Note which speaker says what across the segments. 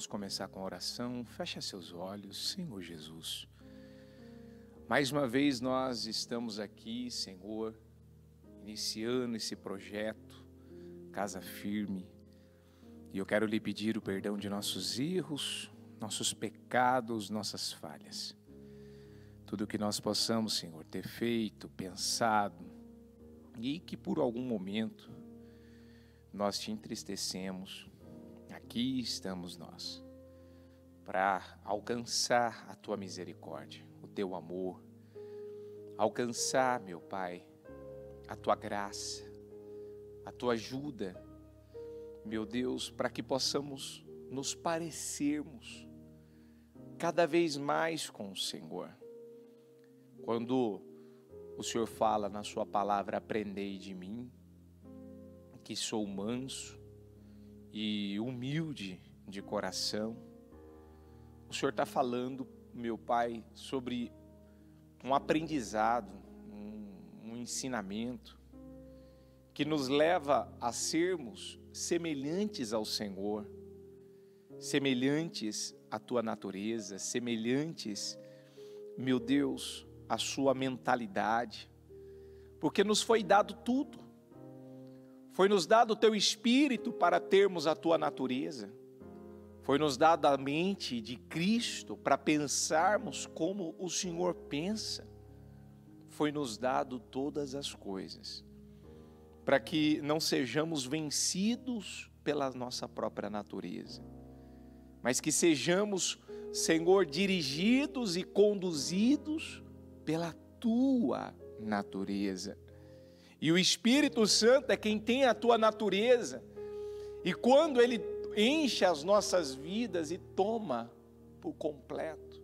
Speaker 1: Vamos começar com a oração. Fecha seus olhos, Senhor Jesus. Mais uma vez nós estamos aqui, Senhor, iniciando esse projeto Casa Firme. E eu quero lhe pedir o perdão de nossos erros, nossos pecados, nossas falhas. Tudo que nós possamos, Senhor, ter feito, pensado, e que por algum momento nós te entristecemos, aqui estamos nós para alcançar a tua misericórdia, o teu amor, alcançar, meu Pai, a tua graça, a tua ajuda, meu Deus, para que possamos nos parecermos cada vez mais com o Senhor. Quando o Senhor fala na Sua palavra: Aprendei de mim, que sou manso e humilde de coração, o Senhor está falando, meu Pai, sobre um aprendizado, um, um ensinamento que nos leva a sermos semelhantes ao Senhor, semelhantes à tua natureza, semelhantes, meu Deus, à sua mentalidade, porque nos foi dado tudo. Foi nos dado o teu espírito para termos a tua natureza. Foi nos dado a mente de Cristo para pensarmos como o Senhor pensa. Foi nos dado todas as coisas para que não sejamos vencidos pela nossa própria natureza, mas que sejamos, Senhor, dirigidos e conduzidos pela tua natureza. E o Espírito Santo é quem tem a tua natureza. E quando ele enche as nossas vidas e toma por completo,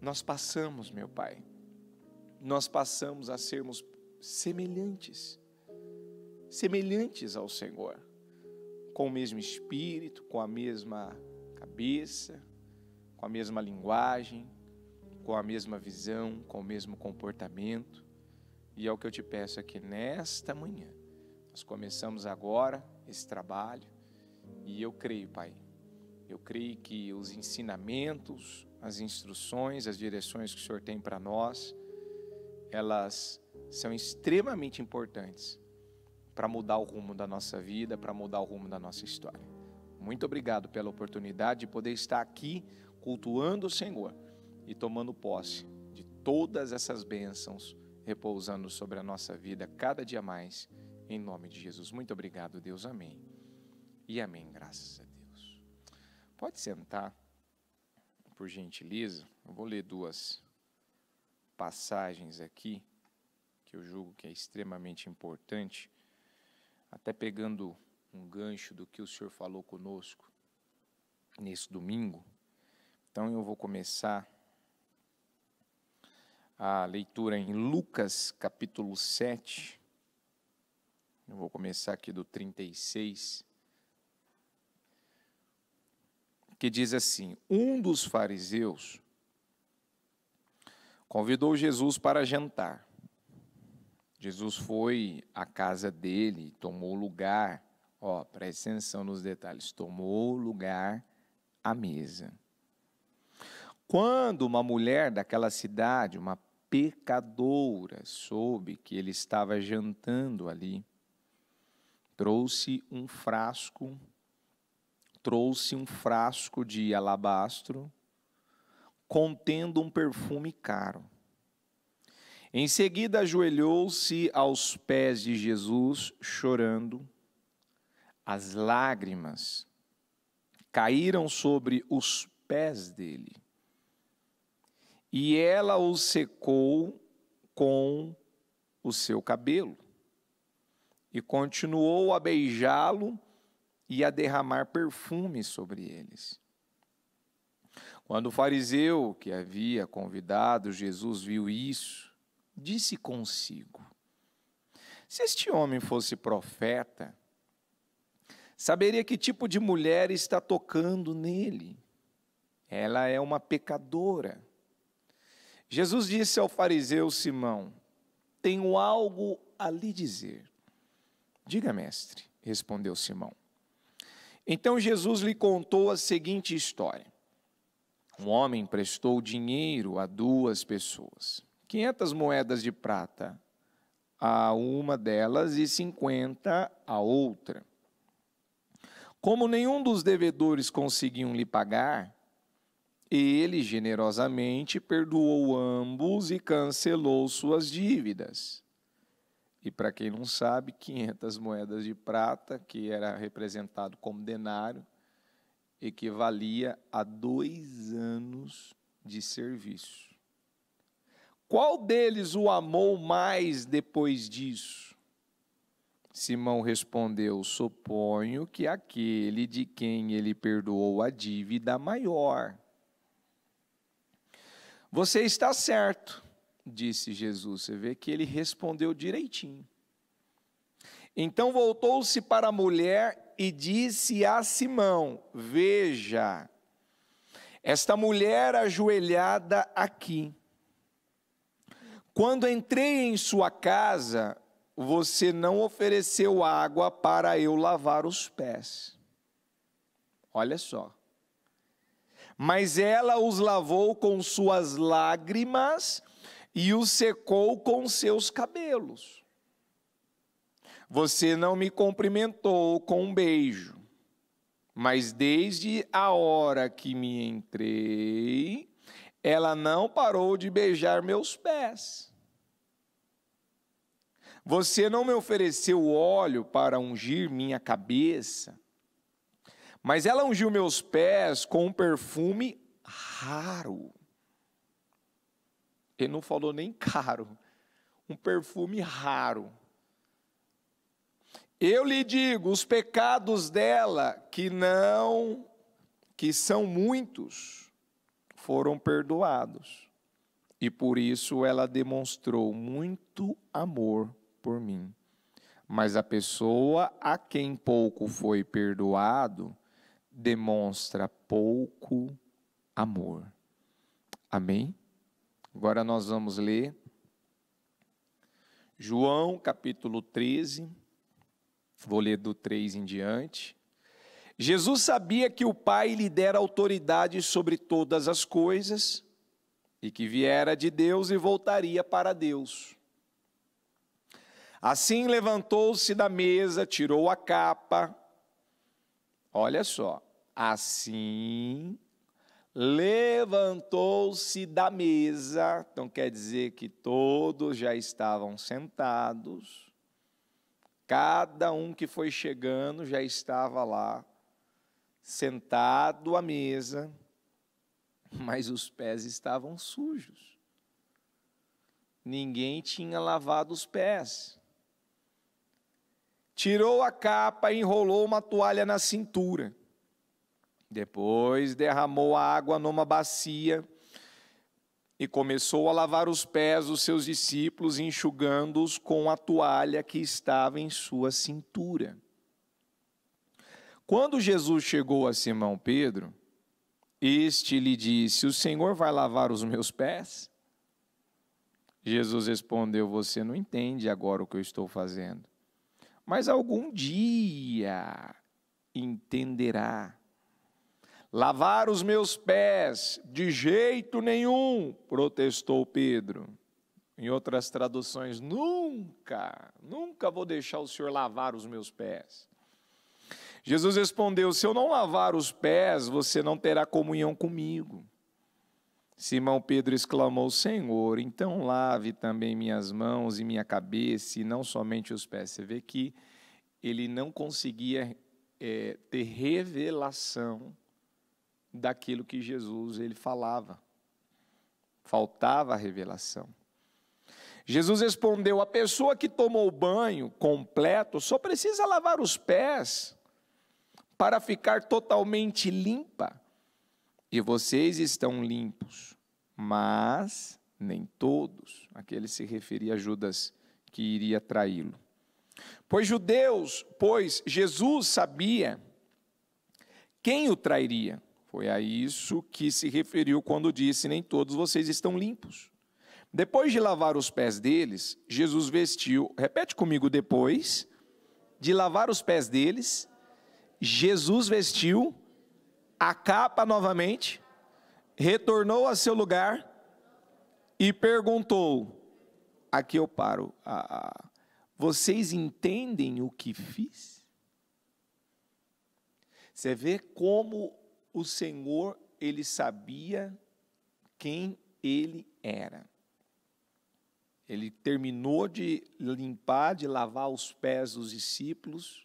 Speaker 1: nós passamos, meu Pai, nós passamos a sermos semelhantes, semelhantes ao Senhor, com o mesmo espírito, com a mesma cabeça, com a mesma linguagem, com a mesma visão, com o mesmo comportamento. E é o que eu te peço aqui nesta manhã. Nós começamos agora esse trabalho e eu creio, Pai. Eu creio que os ensinamentos, as instruções, as direções que o Senhor tem para nós, elas são extremamente importantes para mudar o rumo da nossa vida, para mudar o rumo da nossa história. Muito obrigado pela oportunidade de poder estar aqui cultuando o Senhor e tomando posse de todas essas bênçãos repousando sobre a nossa vida cada dia mais, em nome de Jesus. Muito obrigado, Deus. Amém. E amém, graças a Deus. Pode sentar, por gentileza. Eu vou ler duas passagens aqui que eu julgo que é extremamente importante, até pegando um gancho do que o Senhor falou conosco nesse domingo. Então eu vou começar a leitura em Lucas capítulo 7. Eu vou começar aqui do 36. Que diz assim: Um dos fariseus convidou Jesus para jantar. Jesus foi à casa dele, tomou lugar, ó, presta atenção nos detalhes, tomou lugar à mesa. Quando uma mulher daquela cidade, uma pecadora soube que ele estava jantando ali, trouxe um frasco, trouxe um frasco de alabastro contendo um perfume caro. Em seguida, ajoelhou-se aos pés de Jesus, chorando. As lágrimas caíram sobre os pés dele e ela o secou com o seu cabelo. E continuou a beijá-lo e a derramar perfume sobre eles. Quando o fariseu que havia convidado Jesus viu isso, disse consigo: Se este homem fosse profeta, saberia que tipo de mulher está tocando nele. Ela é uma pecadora. Jesus disse ao fariseu Simão: Tenho algo a lhe dizer. Diga, mestre, respondeu Simão. Então Jesus lhe contou a seguinte história. Um homem prestou dinheiro a duas pessoas, 500 moedas de prata a uma delas e 50 a outra. Como nenhum dos devedores conseguiu lhe pagar, ele generosamente perdoou ambos e cancelou suas dívidas. E para quem não sabe, 500 moedas de prata, que era representado como denário, equivalia a dois anos de serviço. Qual deles o amou mais depois disso? Simão respondeu: Suponho que aquele de quem ele perdoou a dívida maior. Você está certo, disse Jesus. Você vê que ele respondeu direitinho. Então voltou-se para a mulher e disse a Simão: Veja, esta mulher ajoelhada aqui. Quando entrei em sua casa, você não ofereceu água para eu lavar os pés. Olha só mas ela os lavou com suas lágrimas e os secou com seus cabelos. Você não me cumprimentou com um beijo, mas desde a hora que me entrei, ela não parou de beijar meus pés. Você não me ofereceu óleo para ungir minha cabeça, mas ela ungiu meus pés com um perfume raro. Ele não falou nem caro. Um perfume raro. Eu lhe digo, os pecados dela, que não, que são muitos, foram perdoados. E por isso ela demonstrou muito amor por mim. Mas a pessoa a quem pouco foi perdoado, demonstra pouco amor. Amém? Agora nós vamos ler João capítulo 13, vou ler do 3 em diante. Jesus sabia que o Pai lhe dera autoridade sobre todas as coisas e que viera de Deus e voltaria para Deus. Assim levantou-se da mesa, tirou a capa, Olha só. Assim levantou-se da mesa, então quer dizer que todos já estavam sentados, cada um que foi chegando já estava lá, sentado à mesa, mas os pés estavam sujos. Ninguém tinha lavado os pés tirou a capa e enrolou uma toalha na cintura. Depois derramou a água numa bacia e começou a lavar os pés dos seus discípulos, enxugando-os com a toalha que estava em sua cintura. Quando Jesus chegou a Simão Pedro, este lhe disse: O Senhor vai lavar os meus pés? Jesus respondeu: Você não entende agora o que eu estou fazendo mas algum dia entenderá. Lavar os meus pés, de jeito nenhum, protestou Pedro. Em outras traduções, nunca, nunca vou deixar o Senhor lavar os meus pés. Jesus respondeu: Se eu não lavar os pés, você não terá comunhão comigo. Simão Pedro exclamou: Senhor, então lave também minhas mãos e minha cabeça, e não somente os pés. Você vê que ele não conseguia é, ter revelação daquilo que Jesus ele falava. Faltava a revelação. Jesus respondeu: A pessoa que tomou banho completo só precisa lavar os pés para ficar totalmente limpa. E vocês estão limpos, mas nem todos. Aquele se referia a Judas que iria traí-lo. Pois judeus, pois Jesus sabia quem o trairia. Foi a isso que se referiu quando disse: Nem todos vocês estão limpos. Depois de lavar os pés deles, Jesus vestiu. Repete comigo: depois de lavar os pés deles, Jesus vestiu a capa novamente, retornou a seu lugar e perguntou: Aqui eu paro. Ah, vocês entendem o que fiz? Você vê como o Senhor, ele sabia quem ele era. Ele terminou de limpar, de lavar os pés dos discípulos,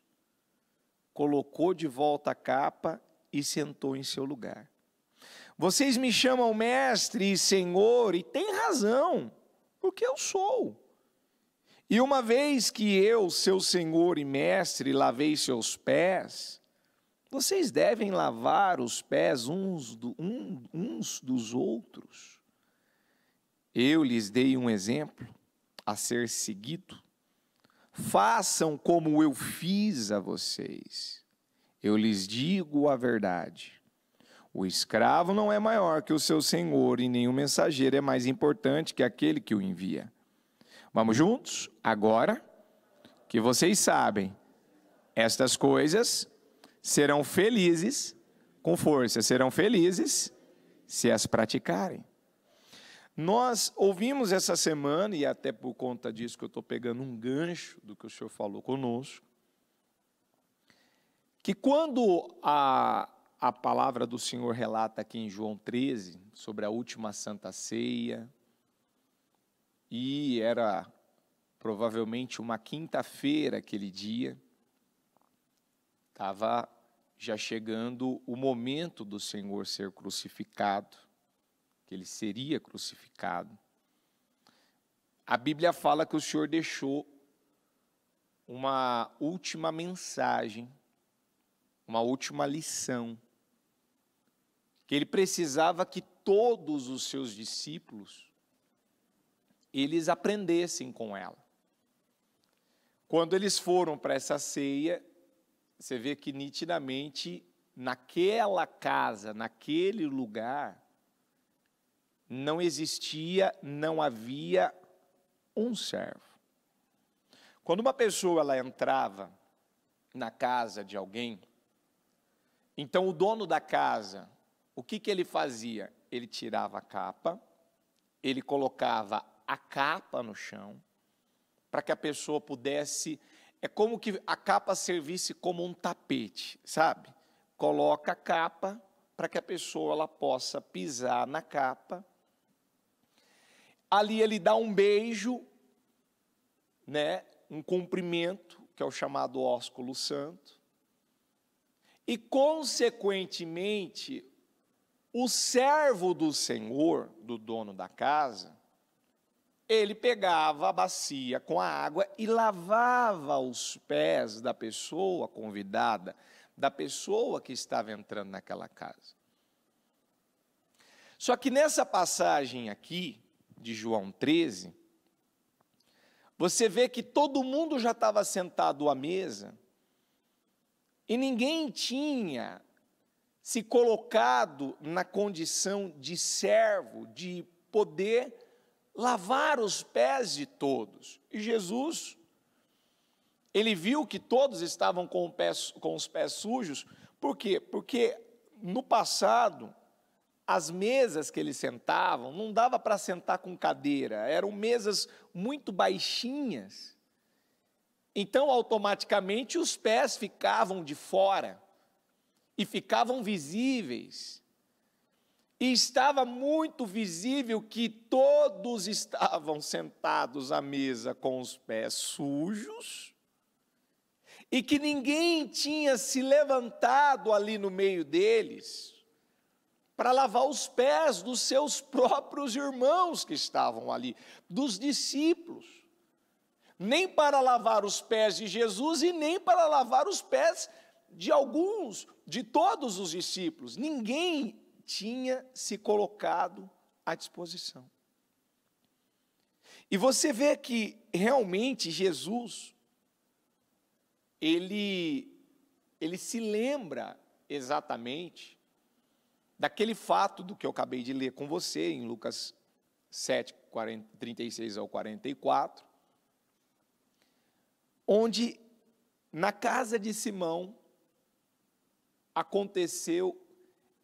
Speaker 1: colocou de volta a capa e sentou em seu lugar. Vocês me chamam mestre e senhor, e tem razão, porque eu sou. E uma vez que eu, seu senhor e mestre, lavei seus pés, vocês devem lavar os pés uns, do, um, uns dos outros. Eu lhes dei um exemplo a ser seguido. Façam como eu fiz a vocês. Eu lhes digo a verdade. O escravo não é maior que o seu senhor e nenhum mensageiro é mais importante que aquele que o envia. Vamos juntos? Agora que vocês sabem estas coisas, serão felizes, com força, serão felizes se as praticarem. Nós ouvimos essa semana, e até por conta disso que eu estou pegando um gancho do que o senhor falou conosco, que quando a, a palavra do Senhor relata aqui em João 13, sobre a última santa ceia, e era provavelmente uma quinta-feira aquele dia, estava já chegando o momento do Senhor ser crucificado, que ele seria crucificado. A Bíblia fala que o Senhor deixou uma última mensagem uma última lição, que ele precisava que todos os seus discípulos eles aprendessem com ela. Quando eles foram para essa ceia, você vê que nitidamente naquela casa, naquele lugar, não existia, não havia um servo. Quando uma pessoa ela entrava na casa de alguém, então, o dono da casa, o que, que ele fazia? Ele tirava a capa, ele colocava a capa no chão, para que a pessoa pudesse. É como que a capa servisse como um tapete, sabe? Coloca a capa para que a pessoa ela possa pisar na capa. Ali ele dá um beijo, né? Um cumprimento, que é o chamado ósculo santo. E, consequentemente, o servo do senhor, do dono da casa, ele pegava a bacia com a água e lavava os pés da pessoa convidada, da pessoa que estava entrando naquela casa. Só que nessa passagem aqui, de João 13, você vê que todo mundo já estava sentado à mesa e ninguém tinha se colocado na condição de servo, de poder lavar os pés de todos. E Jesus, ele viu que todos estavam com, com os pés sujos, por quê? Porque no passado, as mesas que eles sentavam, não dava para sentar com cadeira, eram mesas muito baixinhas. Então, automaticamente, os pés ficavam de fora e ficavam visíveis. E estava muito visível que todos estavam sentados à mesa com os pés sujos e que ninguém tinha se levantado ali no meio deles para lavar os pés dos seus próprios irmãos que estavam ali, dos discípulos nem para lavar os pés de Jesus e nem para lavar os pés de alguns, de todos os discípulos. Ninguém tinha se colocado à disposição. E você vê que realmente Jesus ele ele se lembra exatamente daquele fato do que eu acabei de ler com você em Lucas 7, 40, 36 ao 44, onde na casa de Simão aconteceu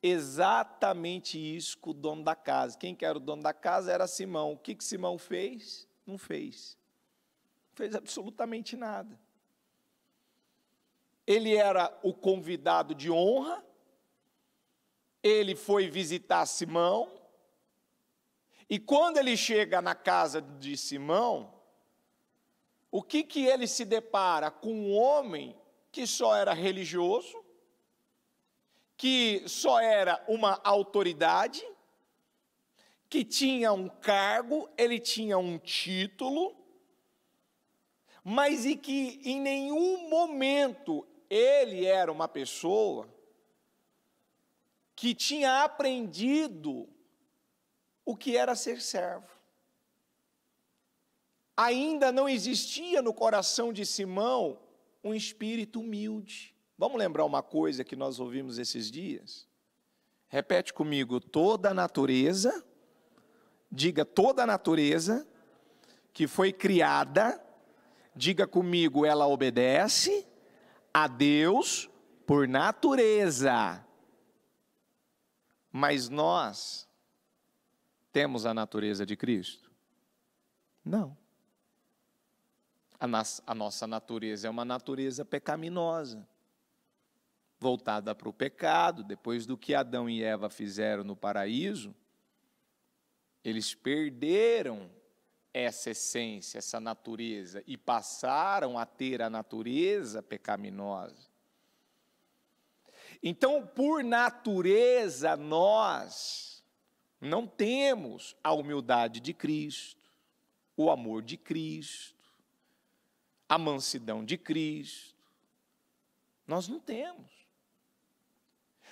Speaker 1: exatamente isso com o dono da casa. Quem que era o dono da casa era Simão. O que, que Simão fez? Não fez. Não fez absolutamente nada. Ele era o convidado de honra, ele foi visitar Simão, e quando ele chega na casa de Simão, o que, que ele se depara com um homem que só era religioso, que só era uma autoridade, que tinha um cargo, ele tinha um título, mas e que em nenhum momento ele era uma pessoa que tinha aprendido o que era ser servo ainda não existia no coração de Simão um espírito humilde. Vamos lembrar uma coisa que nós ouvimos esses dias? Repete comigo: toda a natureza, diga toda a natureza que foi criada, diga comigo, ela obedece a Deus por natureza. Mas nós temos a natureza de Cristo? Não. A, nossa natureza é uma natureza pecaminosa, voltada para o pecado. Depois do que Adão e Eva fizeram no paraíso, eles perderam essa essência, essa natureza, e passaram a ter a natureza pecaminosa. Então, por natureza, nós não temos a humildade de Cristo, o amor de Cristo a mansidão de Cristo. Nós não temos.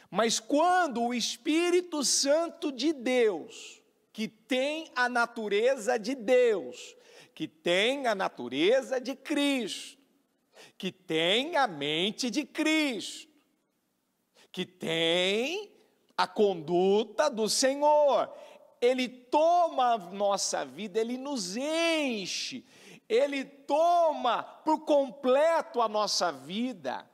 Speaker 1: Mas quando o Espírito Santo de Deus, que tem a natureza de Deus, que tem a natureza de Cristo, que tem a mente de Cristo, que tem a conduta do Senhor, ele toma a nossa vida, ele nos enche, ele toma por completo a nossa vida.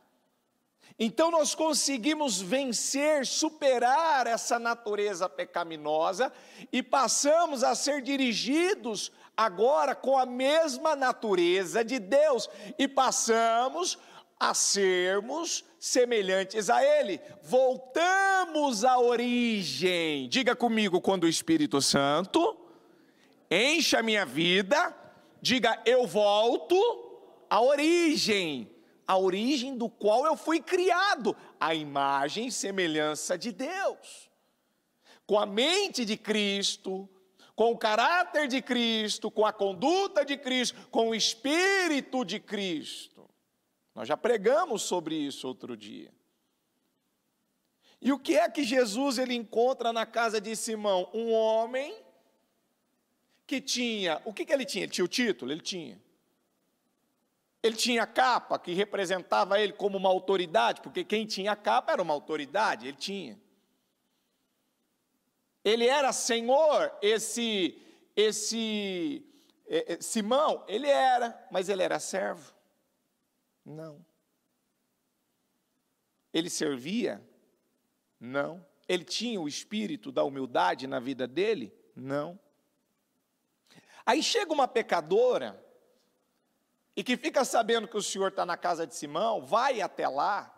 Speaker 1: Então nós conseguimos vencer, superar essa natureza pecaminosa e passamos a ser dirigidos agora com a mesma natureza de Deus e passamos a sermos semelhantes a Ele. Voltamos à origem. Diga comigo quando o Espírito Santo enche a minha vida Diga, eu volto à origem, a origem do qual eu fui criado, a imagem e semelhança de Deus. Com a mente de Cristo, com o caráter de Cristo, com a conduta de Cristo, com o espírito de Cristo. Nós já pregamos sobre isso outro dia. E o que é que Jesus ele encontra na casa de Simão? Um homem que tinha. O que, que ele tinha? Ele tinha o título? Ele tinha. Ele tinha a capa que representava ele como uma autoridade, porque quem tinha a capa era uma autoridade, ele tinha. Ele era senhor, esse esse é, Simão, ele era, mas ele era servo? Não. Ele servia? Não. Ele tinha o espírito da humildade na vida dele? Não. Aí chega uma pecadora e que fica sabendo que o senhor está na casa de Simão, vai até lá,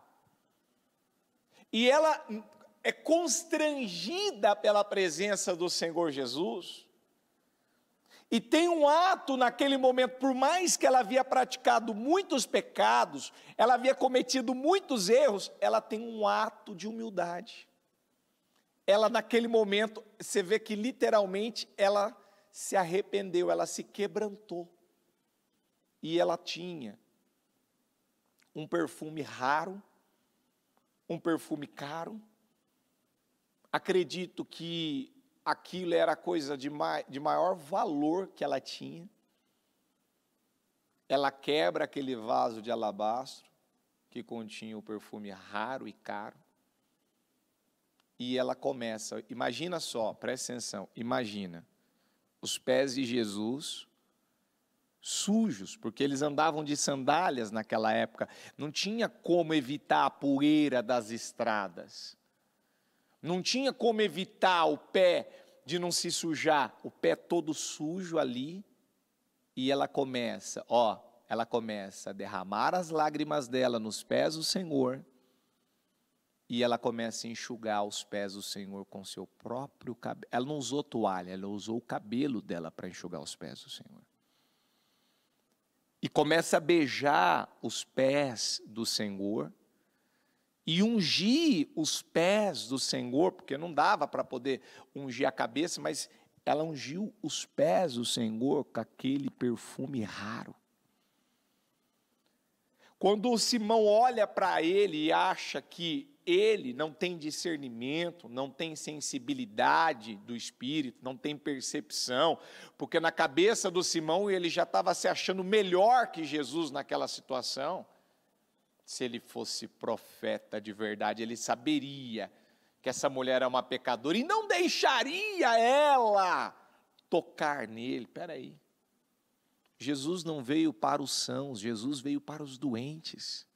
Speaker 1: e ela é constrangida pela presença do Senhor Jesus. E tem um ato naquele momento, por mais que ela havia praticado muitos pecados, ela havia cometido muitos erros, ela tem um ato de humildade. Ela naquele momento, você vê que literalmente ela se arrependeu, ela se quebrantou. E ela tinha um perfume raro, um perfume caro. Acredito que aquilo era a coisa de, ma de maior valor que ela tinha. Ela quebra aquele vaso de alabastro que continha o perfume raro e caro. E ela começa, imagina só, presta atenção, imagina os pés de Jesus sujos, porque eles andavam de sandálias naquela época, não tinha como evitar a poeira das estradas. Não tinha como evitar o pé de não se sujar, o pé todo sujo ali, e ela começa, ó, ela começa a derramar as lágrimas dela nos pés do Senhor e ela começa a enxugar os pés do Senhor com seu próprio cabelo. Ela não usou toalha, ela usou o cabelo dela para enxugar os pés do Senhor. E começa a beijar os pés do Senhor e ungir os pés do Senhor, porque não dava para poder ungir a cabeça, mas ela ungiu os pés do Senhor com aquele perfume raro. Quando Simão olha para ele e acha que ele não tem discernimento, não tem sensibilidade do espírito, não tem percepção, porque na cabeça do Simão ele já estava se achando melhor que Jesus naquela situação. Se ele fosse profeta de verdade, ele saberia que essa mulher é uma pecadora e não deixaria ela tocar nele. Espera aí. Jesus não veio para os sãos, Jesus veio para os doentes.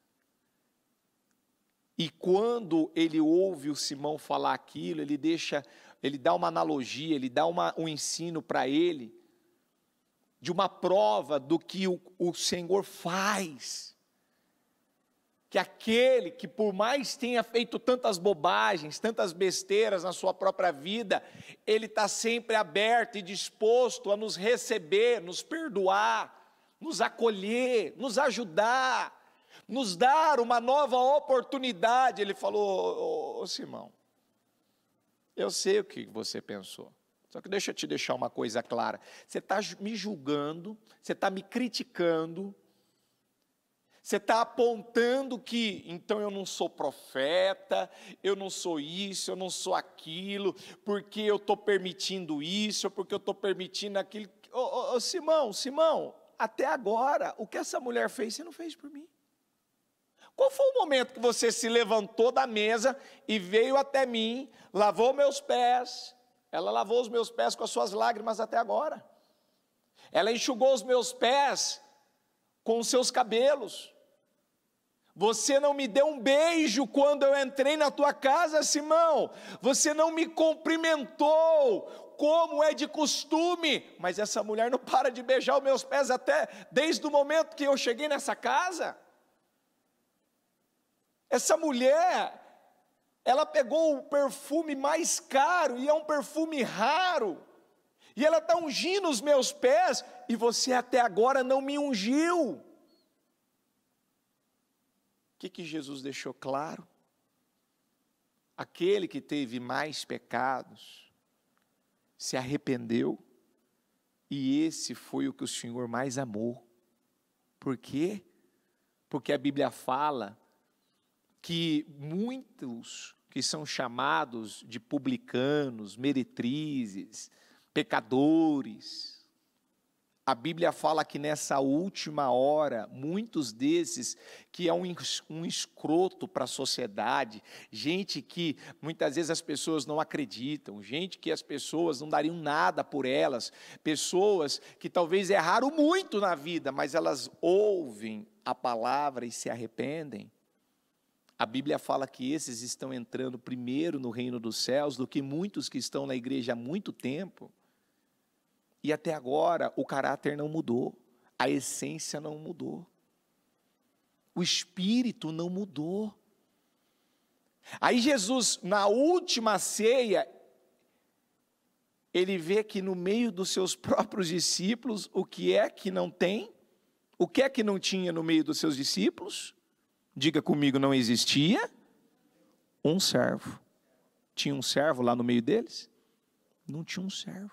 Speaker 1: E quando ele ouve o Simão falar aquilo, ele deixa, ele dá uma analogia, ele dá uma, um ensino para ele de uma prova do que o, o Senhor faz. Que aquele que por mais tenha feito tantas bobagens, tantas besteiras na sua própria vida, ele está sempre aberto e disposto a nos receber, nos perdoar, nos acolher, nos ajudar nos dar uma nova oportunidade. Ele falou: ô, Simão, eu sei o que você pensou. Só que deixa eu te deixar uma coisa clara. Você está me julgando, você está me criticando, você está apontando que então eu não sou profeta, eu não sou isso, eu não sou aquilo, porque eu estou permitindo isso, porque eu estou permitindo aquilo. Ô, ô, ô, Simão, Simão, até agora, o que essa mulher fez, você não fez por mim. Qual foi o momento que você se levantou da mesa e veio até mim, lavou meus pés? Ela lavou os meus pés com as suas lágrimas até agora. Ela enxugou os meus pés com os seus cabelos. Você não me deu um beijo quando eu entrei na tua casa, Simão. Você não me cumprimentou, como é de costume. Mas essa mulher não para de beijar os meus pés até desde o momento que eu cheguei nessa casa. Essa mulher, ela pegou o perfume mais caro e é um perfume raro. E ela está ungindo os meus pés e você até agora não me ungiu. O que, que Jesus deixou claro? Aquele que teve mais pecados se arrependeu e esse foi o que o Senhor mais amou. Por quê? Porque a Bíblia fala que muitos que são chamados de publicanos, meretrizes, pecadores, a Bíblia fala que nessa última hora, muitos desses que é um, um escroto para a sociedade, gente que muitas vezes as pessoas não acreditam, gente que as pessoas não dariam nada por elas, pessoas que talvez erraram muito na vida, mas elas ouvem a palavra e se arrependem. A Bíblia fala que esses estão entrando primeiro no reino dos céus do que muitos que estão na igreja há muito tempo. E até agora o caráter não mudou, a essência não mudou, o espírito não mudou. Aí Jesus, na última ceia, ele vê que no meio dos seus próprios discípulos, o que é que não tem? O que é que não tinha no meio dos seus discípulos? Diga comigo, não existia um servo. Tinha um servo lá no meio deles? Não tinha um servo.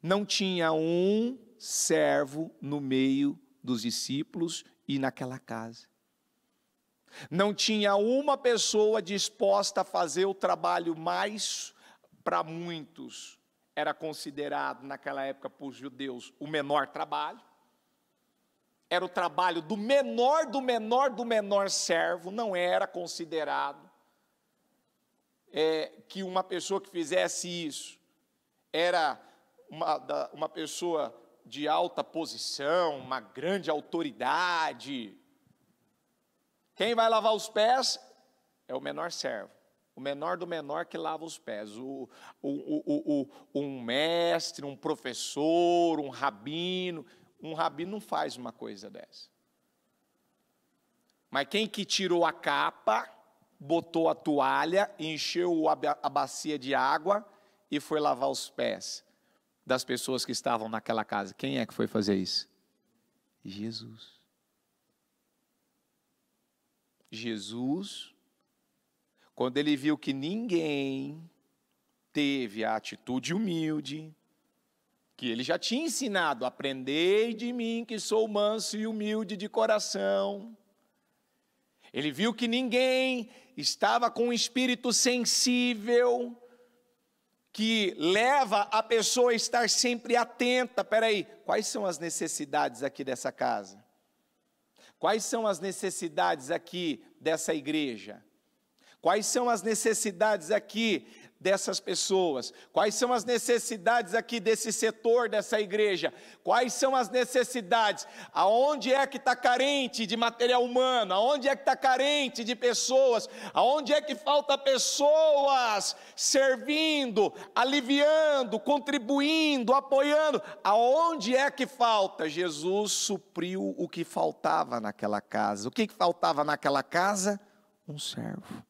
Speaker 1: Não tinha um servo no meio dos discípulos e naquela casa. Não tinha uma pessoa disposta a fazer o trabalho mais para muitos era considerado naquela época por judeus o menor trabalho era o trabalho do menor, do menor, do menor servo, não era considerado é, que uma pessoa que fizesse isso era uma, da, uma pessoa de alta posição, uma grande autoridade. Quem vai lavar os pés é o menor servo. O menor do menor que lava os pés. O, o, o, o um mestre, um professor, um rabino um rabi não faz uma coisa dessa. Mas quem que tirou a capa, botou a toalha, encheu a bacia de água e foi lavar os pés das pessoas que estavam naquela casa? Quem é que foi fazer isso? Jesus. Jesus, quando ele viu que ninguém teve a atitude humilde, que ele já tinha ensinado: aprendei de mim que sou manso e humilde de coração. Ele viu que ninguém estava com um espírito sensível, que leva a pessoa a estar sempre atenta. Peraí, quais são as necessidades aqui dessa casa? Quais são as necessidades aqui dessa igreja? Quais são as necessidades aqui dessas pessoas? Quais são as necessidades aqui desse setor, dessa igreja? Quais são as necessidades? Aonde é que está carente de material humano? Aonde é que está carente de pessoas? Aonde é que falta pessoas servindo, aliviando, contribuindo, apoiando? Aonde é que falta? Jesus supriu o que faltava naquela casa. O que faltava naquela casa? Um servo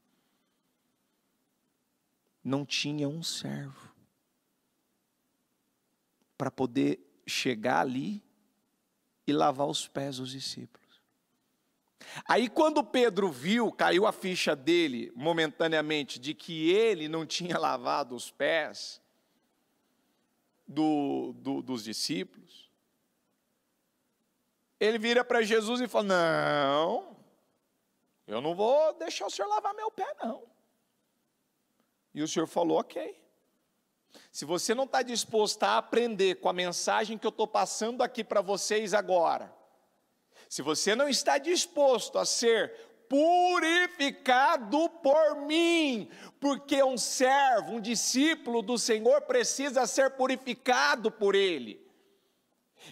Speaker 1: não tinha um servo para poder chegar ali e lavar os pés dos discípulos. Aí, quando Pedro viu, caiu a ficha dele momentaneamente de que ele não tinha lavado os pés do, do, dos discípulos. Ele vira para Jesus e fala: Não, eu não vou deixar o senhor lavar meu pé, não. E o senhor falou: ok. Se você não está disposto a aprender com a mensagem que eu estou passando aqui para vocês agora, se você não está disposto a ser purificado por mim, porque um servo, um discípulo do Senhor precisa ser purificado por Ele.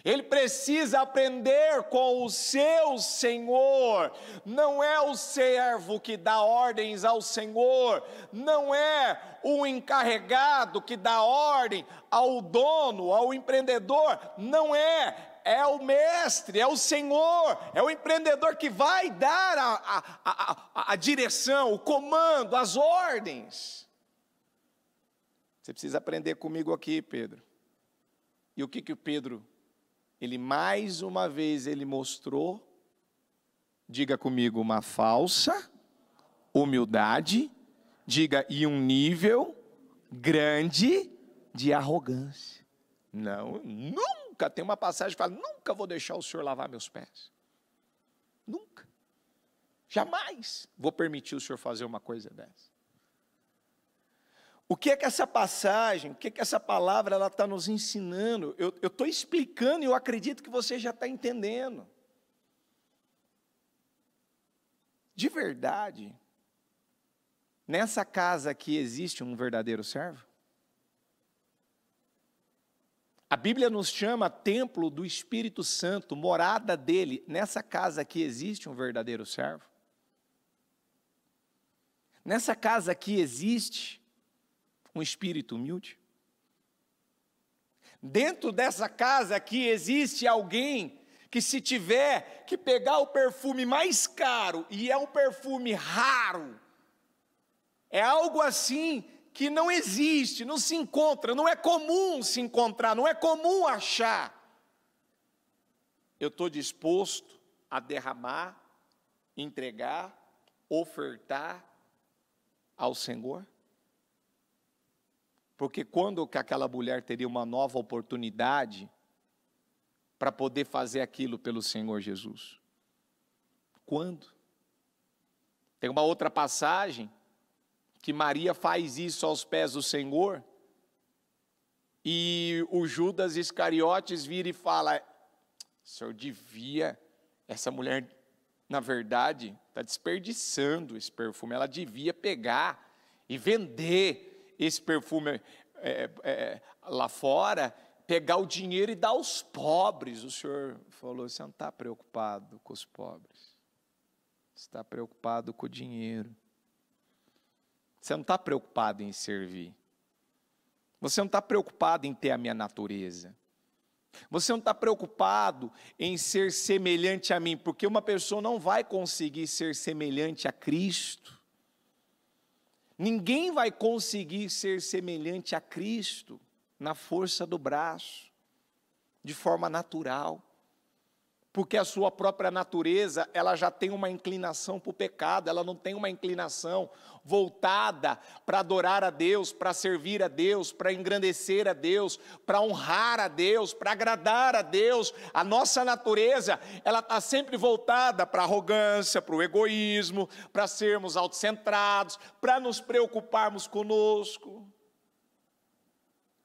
Speaker 1: Ele precisa aprender com o seu Senhor. Não é o servo que dá ordens ao Senhor, não é o encarregado que dá ordem ao dono, ao empreendedor, não é. É o mestre, é o senhor, é o empreendedor que vai dar a, a, a, a direção, o comando, as ordens. Você precisa aprender comigo aqui, Pedro. E o que, que o Pedro ele mais uma vez ele mostrou, diga comigo, uma falsa humildade, diga e um nível grande de arrogância. Não, nunca tem uma passagem que fala, nunca vou deixar o senhor lavar meus pés. Nunca. Jamais vou permitir o senhor fazer uma coisa dessa. O que é que essa passagem, o que é que essa palavra ela está nos ensinando? Eu estou explicando e eu acredito que você já está entendendo. De verdade, nessa casa aqui existe um verdadeiro servo? A Bíblia nos chama templo do Espírito Santo, morada dele. Nessa casa aqui existe um verdadeiro servo? Nessa casa aqui existe um espírito humilde. Dentro dessa casa aqui existe alguém que, se tiver que pegar o perfume mais caro, e é um perfume raro, é algo assim que não existe, não se encontra, não é comum se encontrar, não é comum achar. Eu estou disposto a derramar, entregar, ofertar ao Senhor? Porque quando que aquela mulher teria uma nova oportunidade para poder fazer aquilo pelo Senhor Jesus? Quando? Tem uma outra passagem que Maria faz isso aos pés do Senhor e o Judas Iscariotes vira e fala: o Senhor devia, essa mulher, na verdade, está desperdiçando esse perfume, ela devia pegar e vender esse perfume é, é, é, lá fora, pegar o dinheiro e dar aos pobres. O senhor falou: você não está preocupado com os pobres, você está preocupado com o dinheiro. Você não está preocupado em servir. Você não está preocupado em ter a minha natureza. Você não está preocupado em ser semelhante a mim, porque uma pessoa não vai conseguir ser semelhante a Cristo Ninguém vai conseguir ser semelhante a Cristo na força do braço, de forma natural porque a sua própria natureza ela já tem uma inclinação para o pecado, ela não tem uma inclinação voltada para adorar a Deus, para servir a Deus, para engrandecer a Deus, para honrar a Deus, para agradar a Deus. A nossa natureza ela está sempre voltada para arrogância, para o egoísmo, para sermos autocentrados, para nos preocuparmos conosco.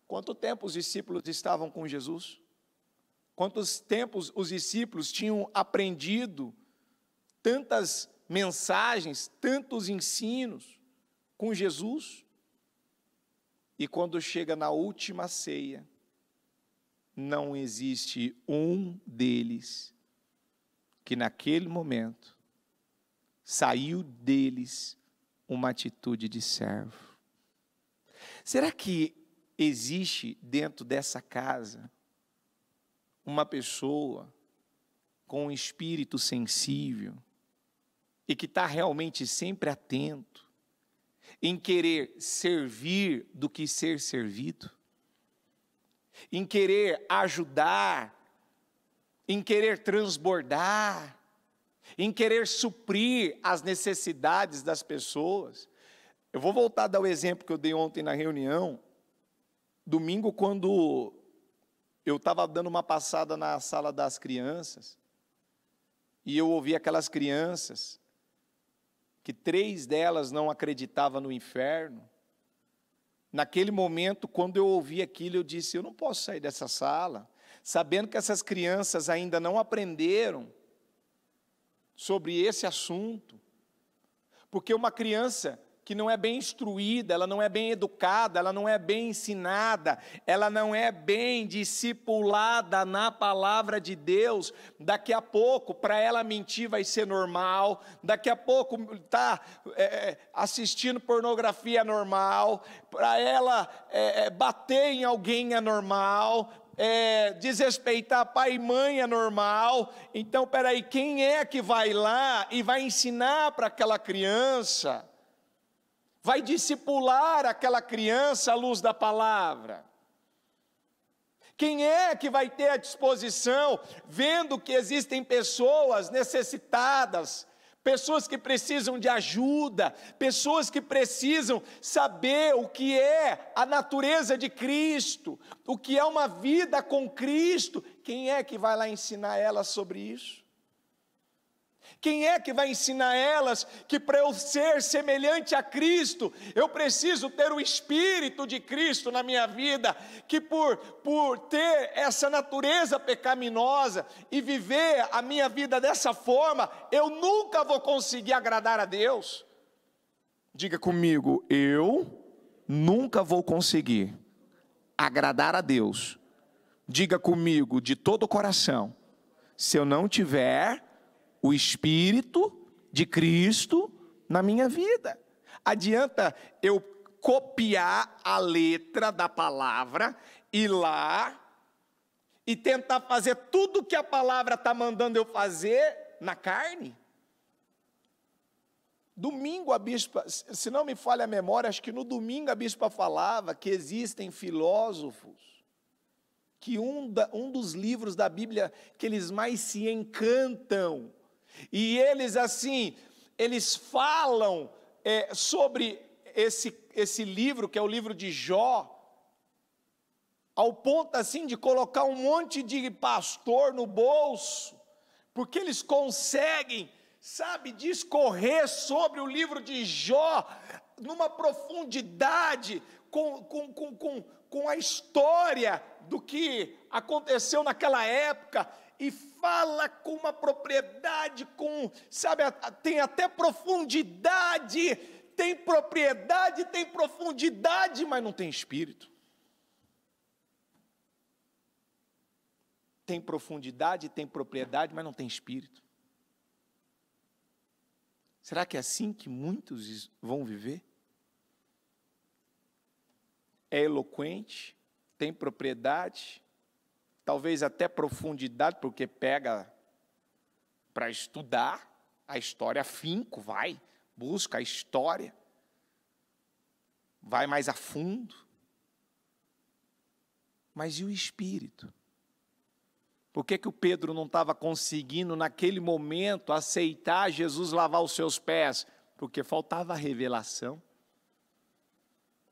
Speaker 1: Quanto tempo os discípulos estavam com Jesus? quantos tempos os discípulos tinham aprendido tantas mensagens, tantos ensinos com Jesus. E quando chega na última ceia, não existe um deles que naquele momento saiu deles uma atitude de servo. Será que existe dentro dessa casa uma pessoa com um espírito sensível e que está realmente sempre atento em querer servir do que ser servido, em querer ajudar, em querer transbordar, em querer suprir as necessidades das pessoas. Eu vou voltar a dar o exemplo que eu dei ontem na reunião, domingo, quando eu estava dando uma passada na sala das crianças e eu ouvi aquelas crianças que três delas não acreditavam no inferno. Naquele momento, quando eu ouvi aquilo, eu disse: eu não posso sair dessa sala, sabendo que essas crianças ainda não aprenderam sobre esse assunto, porque uma criança que não é bem instruída, ela não é bem educada, ela não é bem ensinada, ela não é bem discipulada na palavra de Deus, daqui a pouco para ela mentir vai ser normal, daqui a pouco tá é, é assistindo pornografia é normal, para ela é, é, bater em alguém é normal, é, desrespeitar pai e mãe é normal. Então, peraí, quem é que vai lá e vai ensinar para aquela criança vai discipular aquela criança à luz da palavra? Quem é que vai ter à disposição, vendo que existem pessoas necessitadas, pessoas que precisam de ajuda, pessoas que precisam saber o que é a natureza de Cristo, o que é uma vida com Cristo? Quem é que vai lá ensinar elas sobre isso? Quem é que vai ensinar elas que para eu ser semelhante a Cristo, eu preciso ter o Espírito de Cristo na minha vida, que por, por ter essa natureza pecaminosa e viver a minha vida dessa forma, eu nunca vou conseguir agradar a Deus? Diga comigo, eu nunca vou conseguir agradar a Deus. Diga comigo de todo o coração, se eu não tiver o Espírito de Cristo na minha vida. Adianta eu copiar a letra da palavra e lá e tentar fazer tudo que a palavra está mandando eu fazer na carne? Domingo a bispa, se não me falha a memória, acho que no domingo a bispa falava que existem filósofos que um, da, um dos livros da Bíblia que eles mais se encantam e eles, assim, eles falam é, sobre esse, esse livro, que é o livro de Jó, ao ponto, assim, de colocar um monte de pastor no bolso, porque eles conseguem, sabe, discorrer sobre o livro de Jó numa profundidade com, com, com, com, com a história do que aconteceu naquela época e fala com uma propriedade, com, sabe, tem até profundidade, tem propriedade, tem profundidade, mas não tem espírito. Tem profundidade, tem propriedade, mas não tem espírito. Será que é assim que muitos vão viver? É eloquente, tem propriedade, talvez até profundidade, porque pega para estudar a história afinco, vai, busca a história, vai mais a fundo. Mas e o espírito? Por que, que o Pedro não estava conseguindo, naquele momento, aceitar Jesus lavar os seus pés? Porque faltava revelação.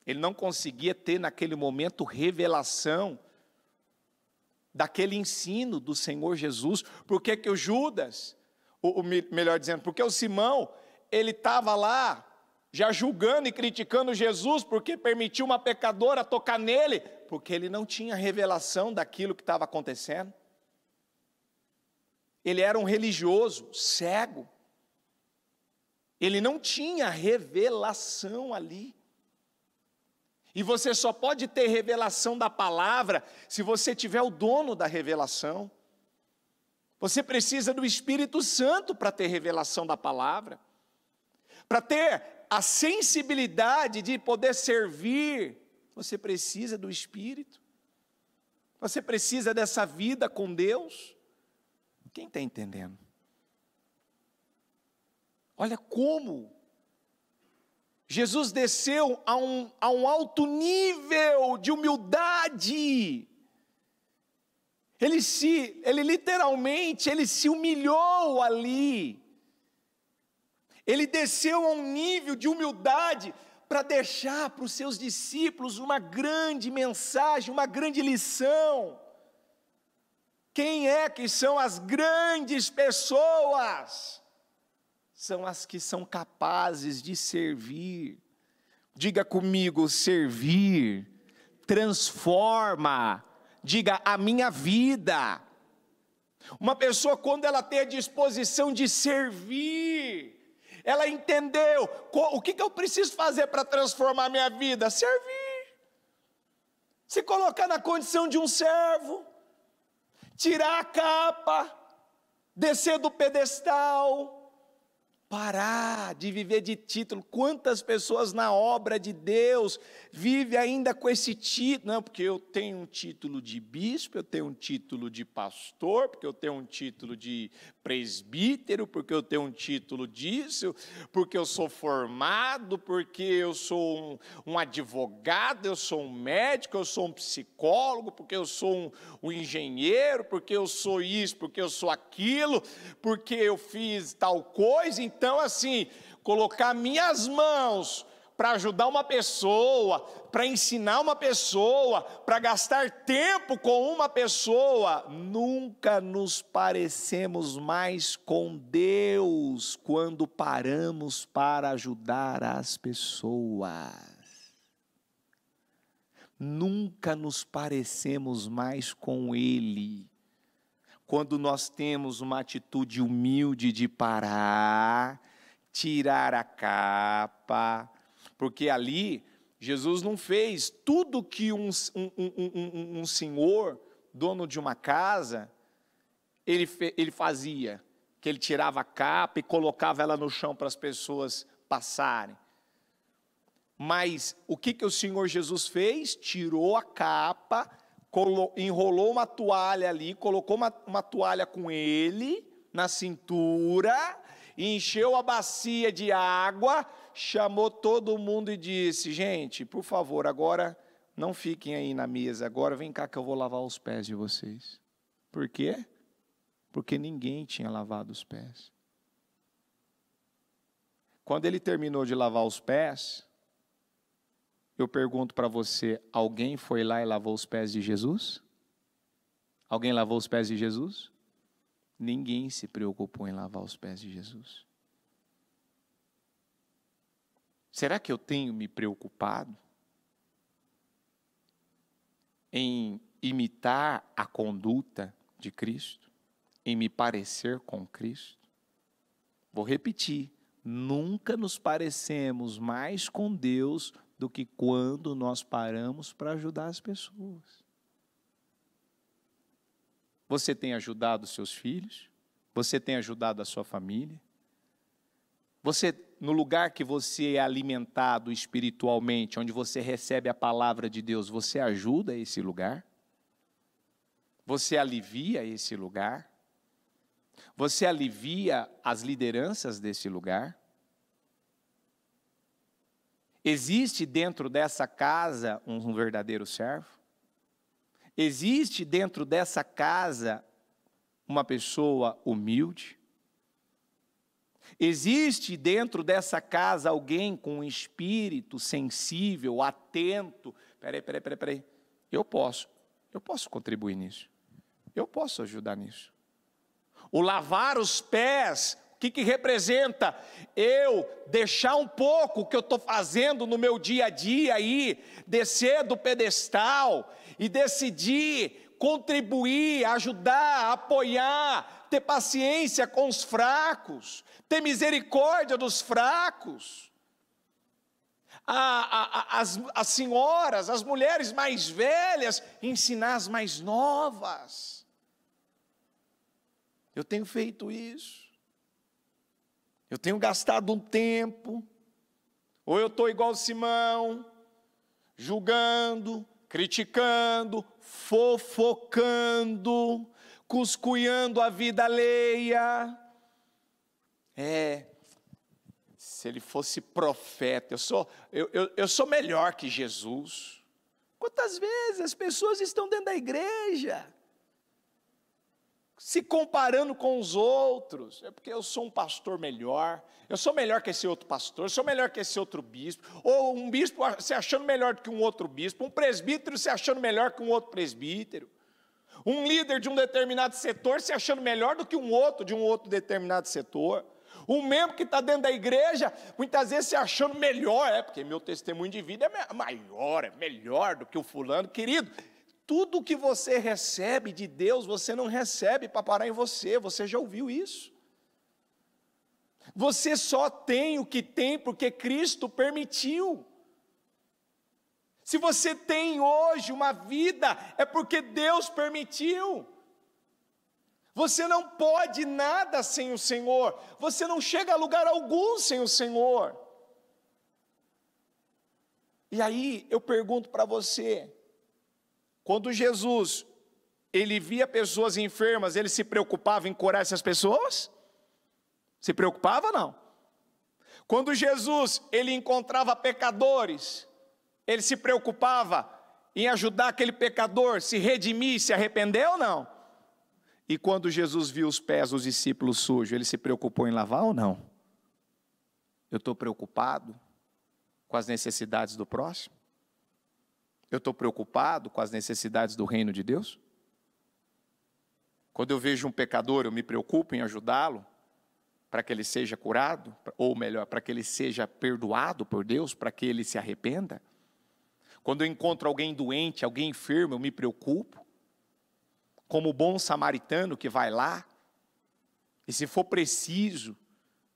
Speaker 1: Ele não conseguia ter, naquele momento, revelação daquele ensino do Senhor Jesus, porque que o Judas, o, o melhor dizendo, porque o Simão, ele estava lá já julgando e criticando Jesus porque permitiu uma pecadora tocar nele, porque ele não tinha revelação daquilo que estava acontecendo. Ele era um religioso cego. Ele não tinha revelação ali. E você só pode ter revelação da palavra se você tiver o dono da revelação. Você precisa do Espírito Santo para ter revelação da palavra, para ter a sensibilidade de poder servir. Você precisa do Espírito. Você precisa dessa vida com Deus. Quem está entendendo? Olha como Jesus desceu a um, a um alto nível de humildade. Ele se, ele literalmente, ele se humilhou ali. Ele desceu a um nível de humildade para deixar para os seus discípulos uma grande mensagem, uma grande lição. Quem é que são as grandes pessoas? são as que são capazes de servir. Diga comigo: servir transforma. Diga a minha vida. Uma pessoa, quando ela tem a disposição de servir, ela entendeu o que, que eu preciso fazer para transformar a minha vida? Servir. Se colocar na condição de um servo, tirar a capa, descer do pedestal, Parar de viver de título. Quantas pessoas na obra de Deus vivem ainda com esse título? Não, porque eu tenho um título de bispo, eu tenho um título de pastor, porque eu tenho um título de presbítero, porque eu tenho um título disso, porque eu sou formado, porque eu sou um, um advogado, eu sou um médico, eu sou um psicólogo, porque eu sou um, um engenheiro, porque eu sou isso, porque eu sou aquilo, porque eu fiz tal coisa. Então então, assim, colocar minhas mãos para ajudar uma pessoa, para ensinar uma pessoa, para gastar tempo com uma pessoa, nunca nos parecemos mais com Deus quando paramos para ajudar as pessoas. Nunca nos parecemos mais com Ele quando nós temos uma atitude humilde de parar, tirar a capa, porque ali Jesus não fez tudo que um, um, um, um senhor, dono de uma casa, ele, fe, ele fazia, que ele tirava a capa e colocava ela no chão para as pessoas passarem. Mas o que, que o Senhor Jesus fez? Tirou a capa, enrolou uma toalha ali, colocou uma, uma toalha com ele na cintura, encheu a bacia de água, chamou todo mundo e disse: Gente, por favor, agora não fiquem aí na mesa, agora vem cá que eu vou lavar os pés de vocês. Por quê? Porque ninguém tinha lavado os pés. Quando ele terminou de lavar os pés, eu pergunto para você: alguém foi lá e lavou os pés de Jesus? Alguém lavou os pés de Jesus? Ninguém se preocupou em lavar os pés de Jesus. Será que eu tenho me preocupado em imitar a conduta de Cristo? Em me parecer com Cristo? Vou repetir: nunca nos parecemos mais com Deus do que quando nós paramos para ajudar as pessoas. Você tem ajudado seus filhos? Você tem ajudado a sua família? Você, no lugar que você é alimentado espiritualmente, onde você recebe a palavra de Deus, você ajuda esse lugar? Você alivia esse lugar? Você alivia as lideranças desse lugar? Existe dentro dessa casa um verdadeiro servo? Existe dentro dessa casa uma pessoa humilde? Existe dentro dessa casa alguém com um espírito sensível, atento? Peraí, peraí, peraí, peraí. Eu posso, eu posso contribuir nisso. Eu posso ajudar nisso. O lavar os pés o que, que representa? Eu deixar um pouco o que eu estou fazendo no meu dia a dia aí, descer do pedestal e decidir contribuir, ajudar, apoiar, ter paciência com os fracos, ter misericórdia dos fracos. A, a, a, as, as senhoras, as mulheres mais velhas, ensinar as mais novas. Eu tenho feito isso. Eu tenho gastado um tempo, ou eu estou igual Simão, julgando, criticando, fofocando, cuscuiando a vida alheia. É, se ele fosse profeta, eu sou, eu, eu, eu sou melhor que Jesus. Quantas vezes as pessoas estão dentro da igreja, se comparando com os outros. É porque eu sou um pastor melhor, eu sou melhor que esse outro pastor, eu sou melhor que esse outro bispo, ou um bispo se achando melhor do que um outro bispo, um presbítero se achando melhor que um outro presbítero, um líder de um determinado setor se achando melhor do que um outro de um outro determinado setor. Um membro que está dentro da igreja, muitas vezes se achando melhor, é porque meu testemunho de vida é maior, é melhor do que o fulano, querido. Tudo que você recebe de Deus, você não recebe para parar em você, você já ouviu isso. Você só tem o que tem porque Cristo permitiu. Se você tem hoje uma vida, é porque Deus permitiu. Você não pode nada sem o Senhor, você não chega a lugar algum sem o Senhor. E aí eu pergunto para você: quando Jesus ele via pessoas enfermas, ele se preocupava em curar essas pessoas? Se preocupava não? Quando Jesus ele encontrava pecadores, ele se preocupava em ajudar aquele pecador se redimir, se arrepender ou não? E quando Jesus viu os pés dos discípulos sujos, ele se preocupou em lavar ou não? Eu estou preocupado com as necessidades do próximo? Eu estou preocupado com as necessidades do reino de Deus? Quando eu vejo um pecador, eu me preocupo em ajudá-lo para que ele seja curado, ou melhor, para que ele seja perdoado por Deus, para que ele se arrependa? Quando eu encontro alguém doente, alguém enfermo, eu me preocupo. Como bom samaritano que vai lá, e se for preciso,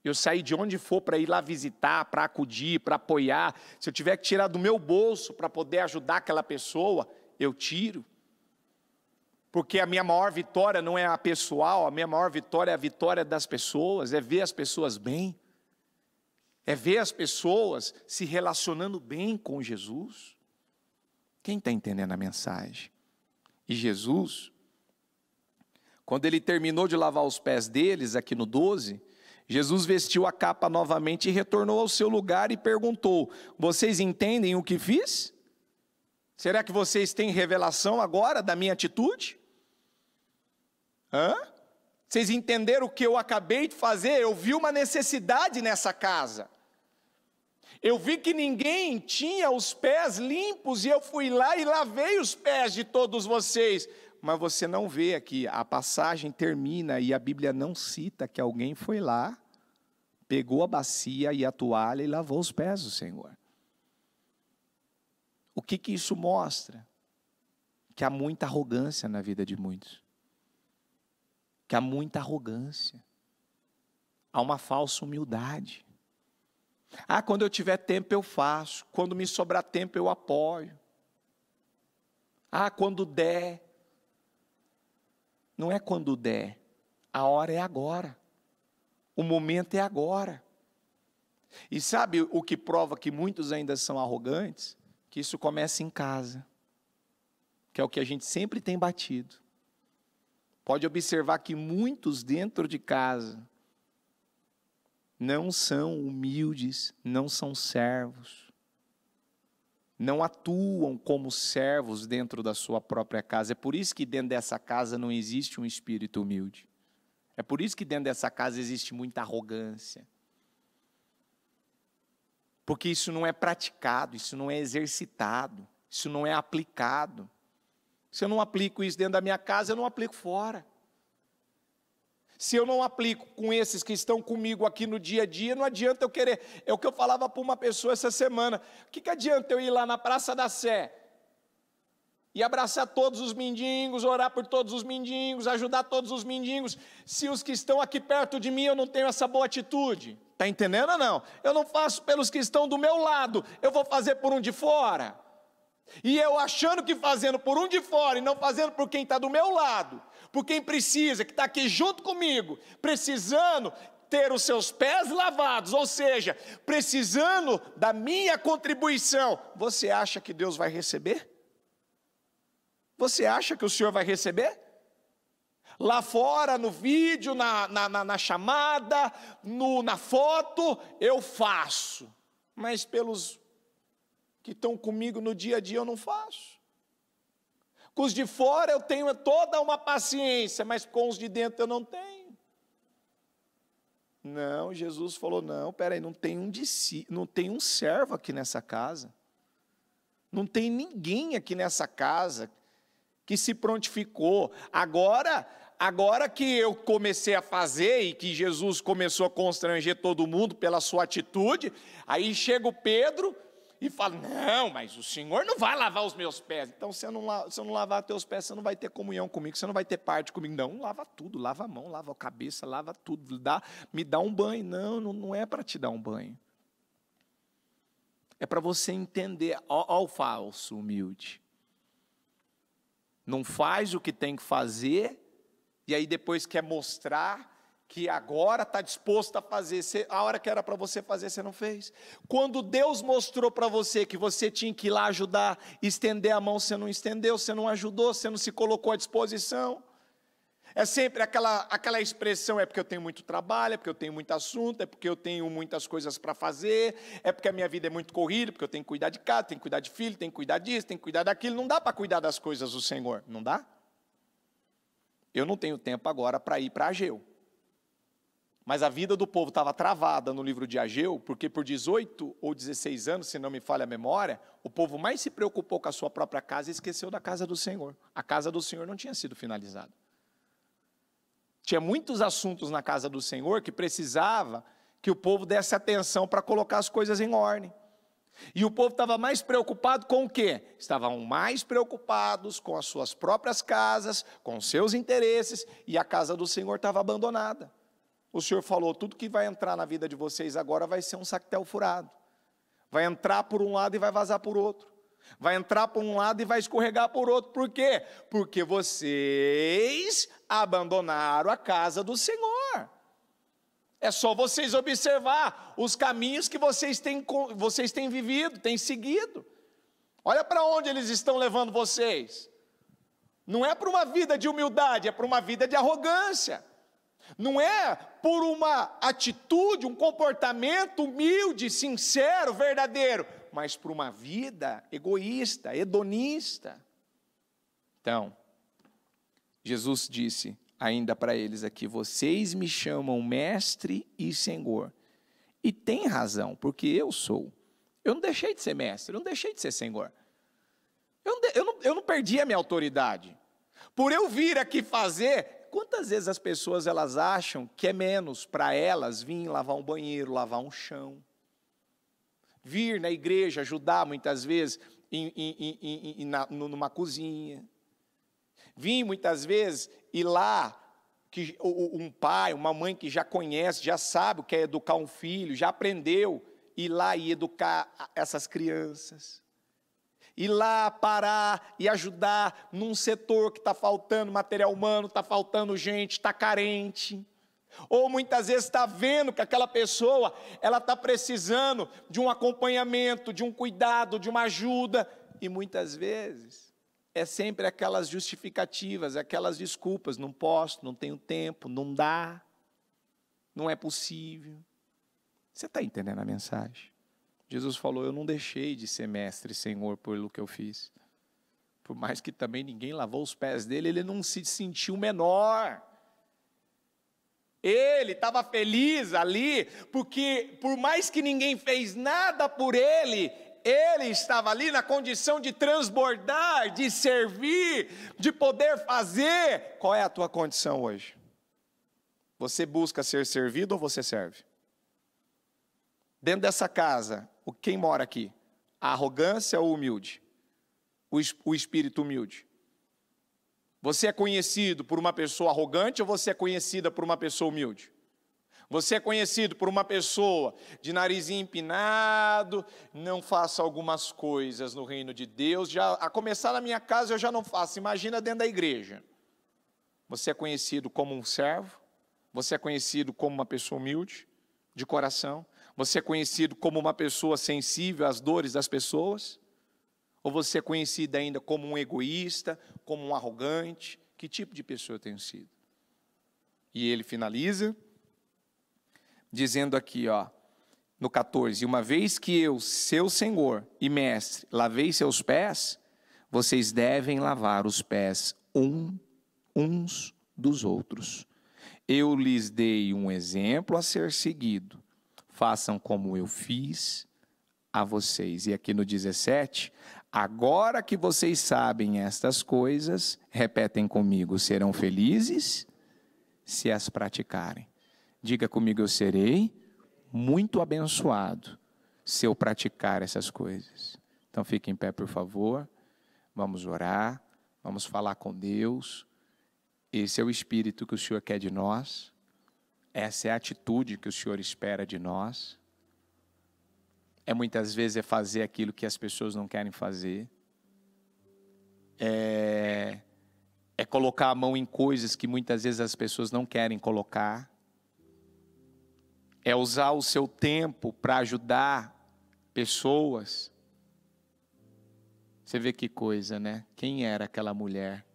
Speaker 1: eu saí de onde for para ir lá visitar, para acudir, para apoiar. Se eu tiver que tirar do meu bolso para poder ajudar aquela pessoa, eu tiro. Porque a minha maior vitória não é a pessoal, a minha maior vitória é a vitória das pessoas, é ver as pessoas bem. É ver as pessoas se relacionando bem com Jesus. Quem está entendendo a mensagem? E Jesus, quando ele terminou de lavar os pés deles, aqui no 12, Jesus vestiu a capa novamente e retornou ao seu lugar e perguntou: Vocês entendem o que fiz? Será que vocês têm revelação agora da minha atitude? Hã? Vocês entenderam o que eu acabei de fazer? Eu vi uma necessidade nessa casa. Eu vi que ninguém tinha os pés limpos e eu fui lá e lavei os pés de todos vocês mas você não vê aqui. A passagem termina e a Bíblia não cita que alguém foi lá, pegou a bacia e a toalha e lavou os pés do Senhor. O que, que isso mostra? Que há muita arrogância na vida de muitos. Que há muita arrogância. Há uma falsa humildade. Ah, quando eu tiver tempo eu faço. Quando me sobrar tempo eu apoio. Ah, quando der, não é quando der, a hora é agora, o momento é agora. E sabe o que prova que muitos ainda são arrogantes? Que isso começa em casa, que é o que a gente sempre tem batido. Pode observar que muitos dentro de casa não são humildes, não são servos não atuam como servos dentro da sua própria casa. É por isso que dentro dessa casa não existe um espírito humilde. É por isso que dentro dessa casa existe muita arrogância. Porque isso não é praticado, isso não é exercitado, isso não é aplicado. Se eu não aplico isso dentro da minha casa, eu não aplico fora se eu não aplico com esses que estão comigo aqui no dia a dia, não adianta eu querer. É o que eu falava para uma pessoa essa semana. O que, que adianta eu ir lá na Praça da Sé e abraçar todos os mendigos, orar por todos os mendigos, ajudar todos os mendigos, se os que estão aqui perto de mim eu não tenho essa boa atitude? Está entendendo ou não? Eu não faço pelos que estão do meu lado, eu vou fazer por um de fora. E eu achando que fazendo por um de fora e não fazendo por quem está do meu lado, por quem precisa, que está aqui junto comigo, precisando ter os seus pés lavados, ou seja, precisando da minha contribuição. Você acha que Deus vai receber? Você acha que o Senhor vai receber? lá fora, no vídeo, na, na, na, na chamada, no, na foto, eu faço. Mas pelos que estão comigo no dia a dia eu não faço. Com os de fora eu tenho toda uma paciência, mas com os de dentro eu não tenho. Não, Jesus falou: não, peraí, não tem um de si, não tem um servo aqui nessa casa. Não tem ninguém aqui nessa casa que se prontificou. Agora, agora que eu comecei a fazer e que Jesus começou a constranger todo mundo pela sua atitude, aí chega o Pedro e fala: Não, mas o Senhor não vai lavar os meus pés. Então, se eu não, se eu não lavar teus pés, você não vai ter comunhão comigo, você não vai ter parte comigo. Não, lava tudo, lava a mão, lava a cabeça, lava tudo. Dá, me dá um banho. Não, não, não é para te dar um banho. É para você entender, Olha o falso humilde. Não faz o que tem que fazer, e aí depois quer mostrar que agora está disposto a fazer, você, a hora que era para você fazer, você não fez. Quando Deus mostrou para você que você tinha que ir lá ajudar, estender a mão, você não estendeu, você não ajudou, você não se colocou à disposição. É sempre aquela, aquela expressão: é porque eu tenho muito trabalho, é porque eu tenho muito assunto, é porque eu tenho muitas coisas para fazer, é porque a minha vida é muito corrida, porque eu tenho que cuidar de casa, tenho que cuidar de filho, tenho que cuidar disso, tenho que cuidar daquilo. Não dá para cuidar das coisas do Senhor, não dá? Eu não tenho tempo agora para ir para Ageu. Mas a vida do povo estava travada no livro de Ageu, porque por 18 ou 16 anos, se não me falha a memória, o povo mais se preocupou com a sua própria casa e esqueceu da casa do Senhor. A casa do Senhor não tinha sido finalizada. Tinha muitos assuntos na casa do Senhor que precisava que o povo desse atenção para colocar as coisas em ordem. E o povo estava mais preocupado com o quê? Estavam mais preocupados com as suas próprias casas, com seus interesses, e a casa do Senhor estava abandonada. O Senhor falou: tudo que vai entrar na vida de vocês agora vai ser um sactel furado. Vai entrar por um lado e vai vazar por outro. Vai entrar por um lado e vai escorregar por outro. Por quê? Porque vocês abandonaram a casa do Senhor. É só vocês observar os caminhos que vocês têm, vocês têm vivido, têm seguido. Olha para onde eles estão levando vocês. Não é para uma vida de humildade, é para uma vida de arrogância. Não é por uma atitude, um comportamento humilde, sincero, verdadeiro, mas por uma vida egoísta, hedonista. Então, Jesus disse ainda para eles aqui: Vocês me chamam mestre e senhor. E tem razão, porque eu sou. Eu não deixei de ser mestre, eu não deixei de ser senhor. Eu não, eu não, eu não perdi a minha autoridade. Por eu vir aqui fazer quantas vezes as pessoas elas acham que é menos para elas vir lavar um banheiro, lavar um chão, vir na igreja ajudar muitas vezes em, em, em, na, numa cozinha, vir muitas vezes ir lá que um pai, uma mãe que já conhece, já sabe o que é educar um filho, já aprendeu ir lá e educar essas crianças ir lá parar e ajudar num setor que está faltando material humano, está faltando gente, está carente. Ou muitas vezes está vendo que aquela pessoa ela está precisando de um acompanhamento, de um cuidado, de uma ajuda. E muitas vezes é sempre aquelas justificativas, aquelas desculpas: não posso, não tenho tempo, não dá, não é possível. Você está entendendo a mensagem? Jesus falou: Eu não deixei de ser mestre, Senhor, pelo que eu fiz. Por mais que também ninguém lavou os pés dele, ele não se sentiu menor. Ele estava feliz ali, porque por mais que ninguém fez nada por ele, ele estava ali na condição de transbordar, de servir, de poder fazer. Qual é a tua condição hoje? Você busca ser servido ou você serve? Dentro dessa casa, o quem mora aqui? A arrogância ou humilde? O, o espírito humilde. Você é conhecido por uma pessoa arrogante ou você é conhecida por uma pessoa humilde? Você é conhecido por uma pessoa de narizinho empinado, não faça algumas coisas no reino de Deus, já a começar na minha casa eu já não faço, imagina dentro da igreja. Você é conhecido como um servo, você é conhecido como uma pessoa humilde, de coração, você é conhecido como uma pessoa sensível às dores das pessoas? Ou você é conhecido ainda como um egoísta, como um arrogante? Que tipo de pessoa eu tenho sido? E ele finaliza dizendo aqui, ó, no 14: Uma vez que eu, seu senhor e mestre, lavei seus pés, vocês devem lavar os pés um, uns dos outros. Eu lhes dei um exemplo a ser seguido façam como eu fiz a vocês. E aqui no 17, agora que vocês sabem estas coisas, repetem comigo: serão felizes se as praticarem. Diga comigo, eu serei muito abençoado se eu praticar essas coisas. Então fique em pé, por favor. Vamos orar, vamos falar com Deus. Esse é o espírito que o Senhor quer de nós. Essa é a atitude que o Senhor espera de nós. É muitas vezes é fazer aquilo que as pessoas não querem fazer. É, é colocar a mão em coisas que muitas vezes as pessoas não querem colocar. É usar o seu tempo para ajudar pessoas. Você vê que coisa, né? Quem era aquela mulher?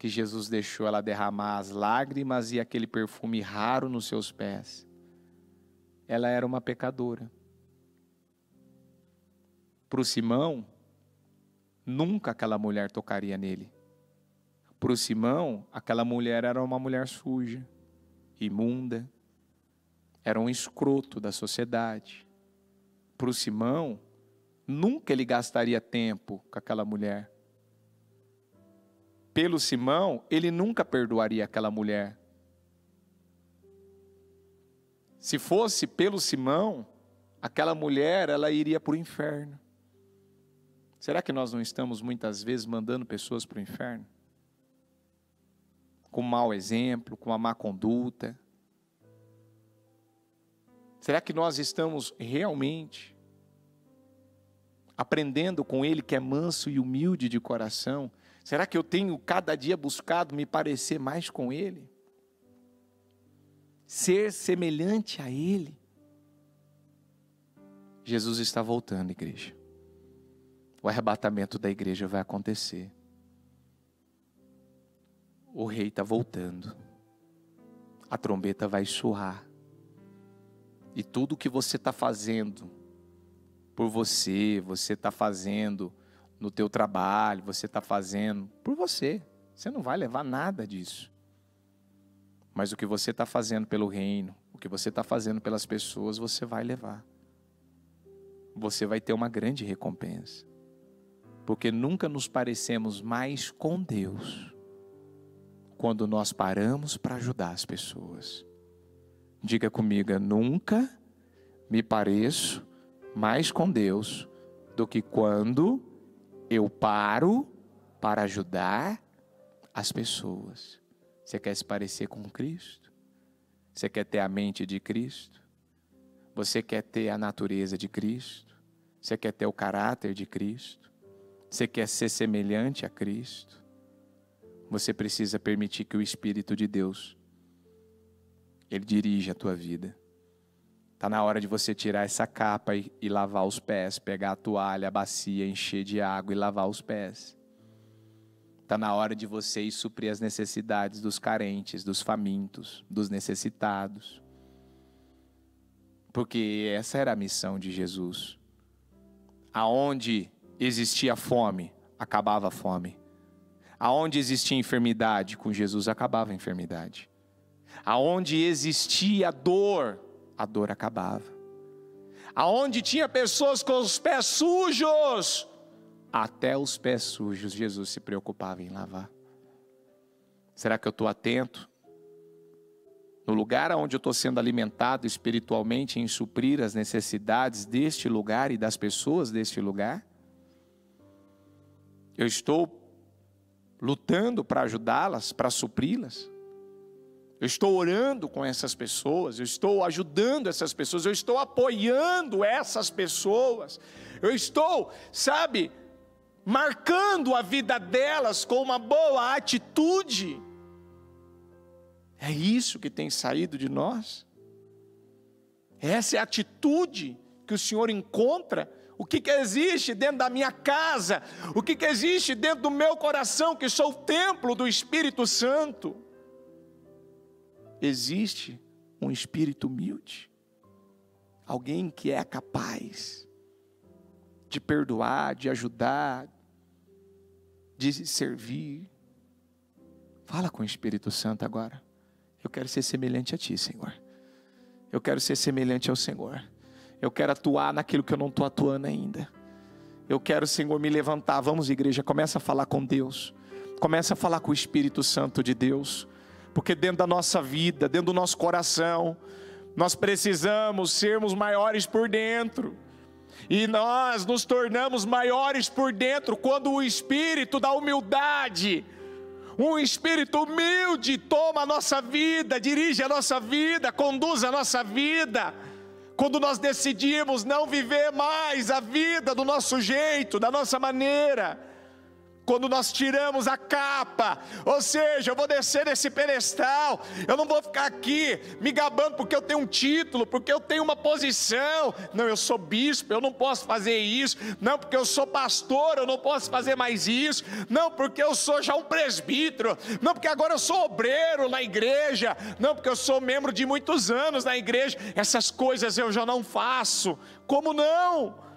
Speaker 1: que Jesus deixou ela derramar as lágrimas e aquele perfume raro nos seus pés. Ela era uma pecadora. Para o Simão, nunca aquela mulher tocaria nele. Para o Simão, aquela mulher era uma mulher suja, imunda, era um escroto da sociedade. Para o Simão, nunca ele gastaria tempo com aquela mulher pelo Simão, ele nunca perdoaria aquela mulher. Se fosse pelo Simão, aquela mulher ela iria para o inferno. Será que nós não estamos muitas vezes mandando pessoas para o inferno? Com mau exemplo, com a má conduta? Será que nós estamos realmente aprendendo com ele que é manso e humilde de coração Será que eu tenho cada dia buscado me parecer mais com Ele? Ser semelhante a Ele? Jesus está voltando, igreja. O arrebatamento da igreja vai acontecer. O rei está voltando. A trombeta vai soar. E tudo que você está fazendo por você, você está fazendo no teu trabalho, você está fazendo por você. Você não vai levar nada disso. Mas o que você está fazendo pelo reino, o que você está fazendo pelas pessoas, você vai levar. Você vai ter uma grande recompensa. Porque nunca nos parecemos mais com Deus quando nós paramos para ajudar as pessoas. Diga comigo, nunca me pareço mais com Deus do que quando eu paro para ajudar as pessoas. Você quer se parecer com Cristo? Você quer ter a mente de Cristo? Você quer ter a natureza de Cristo? Você quer ter o caráter de Cristo? Você quer ser semelhante a Cristo? Você precisa permitir que o Espírito de Deus ele dirija a tua vida. Tá na hora de você tirar essa capa e, e lavar os pés, pegar a toalha, a bacia, encher de água e lavar os pés. Tá na hora de você ir suprir as necessidades dos carentes, dos famintos, dos necessitados. Porque essa era a missão de Jesus. Aonde existia fome, acabava a fome. Aonde existia enfermidade, com Jesus acabava a enfermidade. Aonde existia dor, a dor acabava. Aonde tinha pessoas com os pés sujos, até os pés sujos Jesus se preocupava em lavar. Será que eu estou atento? No lugar onde eu estou sendo alimentado espiritualmente em suprir as necessidades deste lugar e das pessoas deste lugar? Eu estou lutando para ajudá-las, para supri-las? eu estou orando com essas pessoas, eu estou ajudando essas pessoas, eu estou apoiando essas pessoas, eu estou, sabe, marcando a vida delas com uma boa atitude. É isso que tem saído de nós. Essa é a atitude que o Senhor encontra. O que, que existe dentro da minha casa? O que, que existe dentro do meu coração, que sou o templo do Espírito Santo? existe um espírito humilde, alguém que é capaz de perdoar, de ajudar, de servir. Fala com o Espírito Santo agora. Eu quero ser semelhante a Ti, Senhor. Eu quero ser semelhante ao Senhor. Eu quero atuar naquilo que eu não estou atuando ainda. Eu quero, Senhor, me levantar. Vamos, igreja, começa a falar com Deus. Começa a falar com o Espírito Santo de Deus porque dentro da nossa vida, dentro do nosso coração, nós precisamos sermos maiores por dentro. E nós nos tornamos maiores por dentro quando o espírito da humildade, um espírito humilde, toma a nossa vida, dirige a nossa vida, conduz a nossa vida. Quando nós decidimos não viver mais a vida do nosso jeito, da nossa maneira, quando nós tiramos a capa, ou seja, eu vou descer desse pedestal, eu não vou ficar aqui me gabando porque eu tenho um título, porque eu tenho uma posição, não, eu sou bispo, eu não posso fazer isso, não, porque eu sou pastor, eu não posso fazer mais isso, não, porque eu sou já um presbítero, não, porque agora eu sou obreiro na igreja, não, porque eu sou membro de muitos anos na igreja, essas coisas eu já não faço, como não?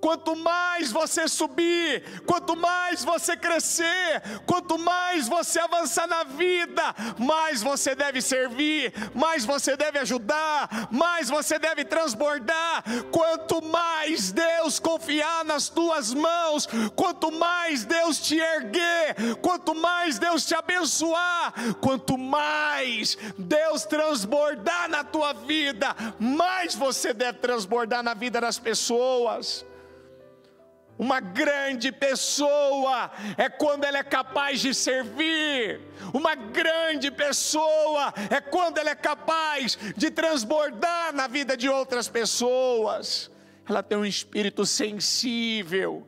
Speaker 1: Quanto mais você subir, quanto mais você crescer, quanto mais você avançar na vida, mais você deve servir, mais você deve ajudar, mais você deve transbordar. Quanto mais Deus confiar nas tuas mãos, quanto mais Deus te erguer, quanto mais Deus te abençoar, quanto mais Deus transbordar na tua vida, mais você deve transbordar na vida das pessoas. Uma grande pessoa é quando ela é capaz de servir. Uma grande pessoa é quando ela é capaz de transbordar na vida de outras pessoas. Ela tem um espírito sensível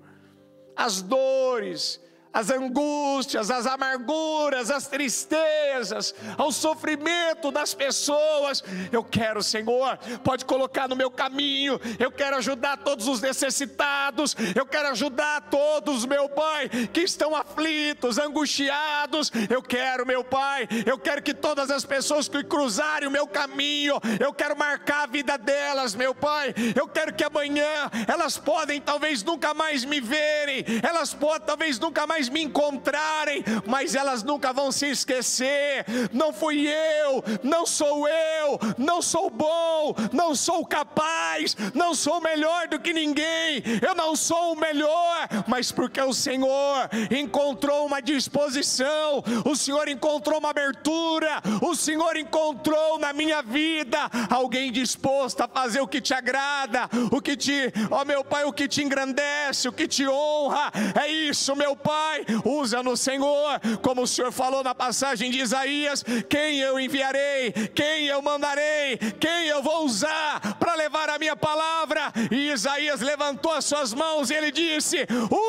Speaker 1: às dores, as angústias, as amarguras, as tristezas, ao sofrimento das pessoas. Eu quero, Senhor, pode colocar no meu caminho. Eu quero ajudar todos os necessitados. Eu quero ajudar todos, meu Pai, que estão aflitos, angustiados. Eu quero, meu Pai, eu quero que todas as pessoas que cruzarem o meu caminho, eu quero marcar a vida delas, meu Pai. Eu quero que amanhã elas podem talvez nunca mais me verem. Elas podem talvez nunca mais me encontrarem, mas elas nunca vão se esquecer. Não fui eu, não sou eu, não sou bom, não sou capaz, não sou melhor do que ninguém, eu não sou o melhor, mas porque o Senhor encontrou uma disposição, o Senhor encontrou uma abertura, o Senhor encontrou na minha vida alguém disposto a fazer o que te agrada, o que te, ó oh meu Pai, o que te engrandece, o que te honra. É isso, meu Pai Pai, usa-nos, Senhor, como o Senhor falou na passagem de Isaías: quem eu enviarei, quem eu mandarei, quem eu vou usar para levar a minha palavra. E Isaías levantou as suas mãos e ele disse: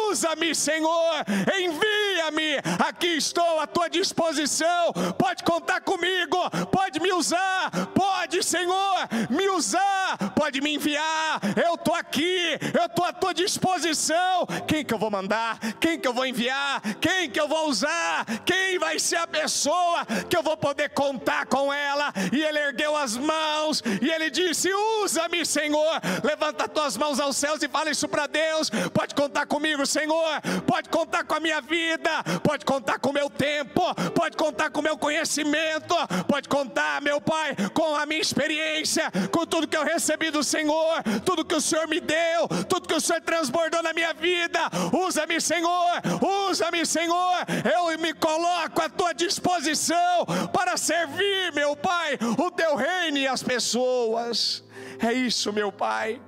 Speaker 1: Usa-me, Senhor, envia-me, aqui estou à tua disposição. Pode contar comigo, pode me usar, pode, Senhor, me usar, pode me enviar. Eu estou aqui, eu estou à tua disposição. Quem que eu vou mandar? Quem que eu vou enviar? quem que eu vou usar, quem vai ser a pessoa que eu vou poder contar com ela. E ele ergueu as mãos e ele disse: Usa-me, Senhor. Levanta tuas mãos aos céus e fala isso para Deus. Pode contar comigo, Senhor. Pode contar com a minha vida, pode contar com o meu tempo, pode contar com o meu conhecimento, pode contar, meu Pai, com a minha experiência, com tudo que eu recebi do Senhor, tudo que o Senhor me deu, tudo que o Senhor transbordou na minha vida. Usa-me, Senhor. Usa Usa-me, Senhor, eu me coloco à tua disposição para servir, meu Pai, o teu reino e as pessoas. É isso, meu Pai.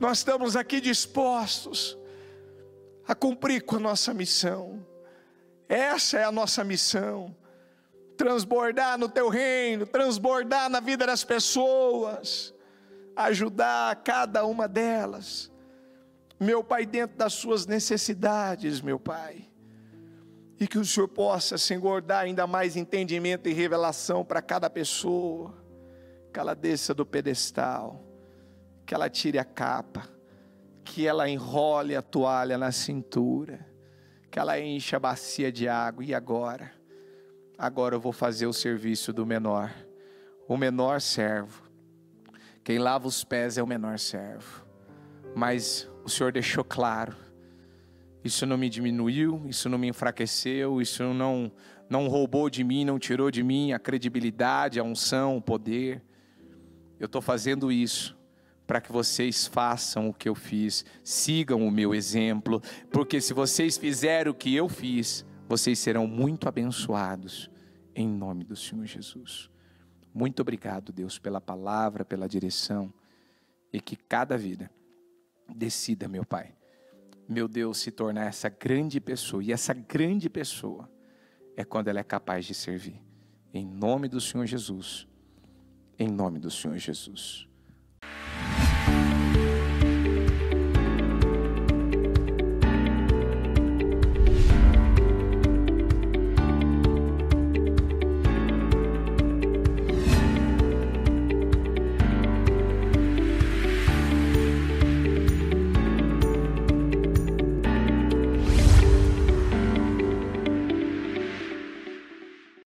Speaker 1: Nós estamos aqui dispostos a cumprir com a nossa missão. Essa é a nossa missão. Transbordar no teu reino, transbordar na vida das pessoas, ajudar cada uma delas meu Pai, dentro das suas necessidades, meu Pai. E que o Senhor possa, Senhor, dar ainda mais entendimento e revelação para cada pessoa. Que ela desça do pedestal, que ela tire a capa, que ela enrole a toalha na cintura, que ela encha a bacia de água. E agora? Agora eu vou fazer o serviço do menor. O menor servo. Quem lava os pés é o menor servo. Mas o Senhor deixou claro. Isso não me diminuiu, isso não me enfraqueceu, isso não, não roubou de mim, não tirou de mim a credibilidade, a unção, o poder. Eu estou fazendo isso para que vocês façam o que eu fiz, sigam o meu exemplo, porque se vocês fizerem o que eu fiz, vocês serão muito abençoados, em nome do Senhor Jesus. Muito obrigado, Deus, pela palavra, pela direção, e que cada vida Decida, meu Pai, meu Deus, se tornar essa grande pessoa. E essa grande pessoa é quando ela é capaz de servir. Em nome do Senhor Jesus. Em nome do Senhor Jesus.